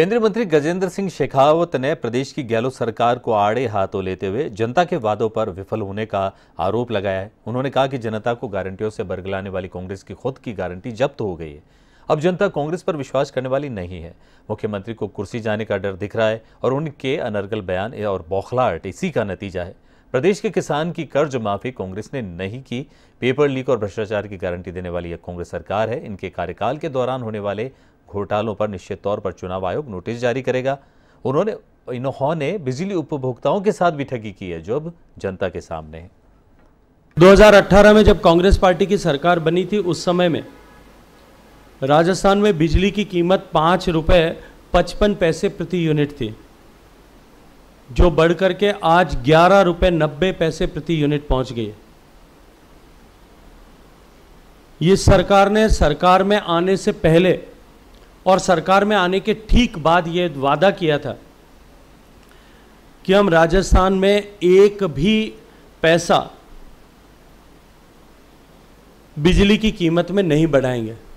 केंद्रीय मंत्री गजेंद्र सिंह शेखावत ने प्रदेश की गहलोत सरकार को आड़े हाथों लेते हुए जनता के वादों पर विफल होने का आरोप लगाया है उन्होंने कहा कि जनता को गारंटियों से बरगलाने वाली कांग्रेस की खुद की गारंटी जब्त हो गई है अब जनता कांग्रेस पर विश्वास करने वाली नहीं है मुख्यमंत्री को कुर्सी जाने का डर दिख रहा है और उनके अनर्गल बयान और बौखलाहट इसी का नतीजा है प्रदेश के किसान की कर्ज माफी कांग्रेस ने नहीं की पेपर लीक और भ्रष्टाचार की गारंटी देने वाली यह कांग्रेस सरकार है इनके कार्यकाल के दौरान होने वाले घोटालों पर निश्चित तौर पर चुनाव आयोग नोटिस जारी करेगा उन्होंने इन्होंने बिजली उपभोक्ताओं के साथ भी ठगी की है जो अब जनता के सामने है 2018 में जब कांग्रेस पार्टी की सरकार बनी थी उस समय में राजस्थान में बिजली की कीमत पाँच रुपये पचपन पैसे प्रति यूनिट थी जो बढ़ करके आज ग्यारह रुपये नब्बे पैसे प्रति यूनिट पहुंच गई ये सरकार ने सरकार में आने से पहले और सरकार में आने के ठीक बाद ये वादा किया था कि हम राजस्थान में एक भी पैसा बिजली की कीमत में नहीं बढ़ाएंगे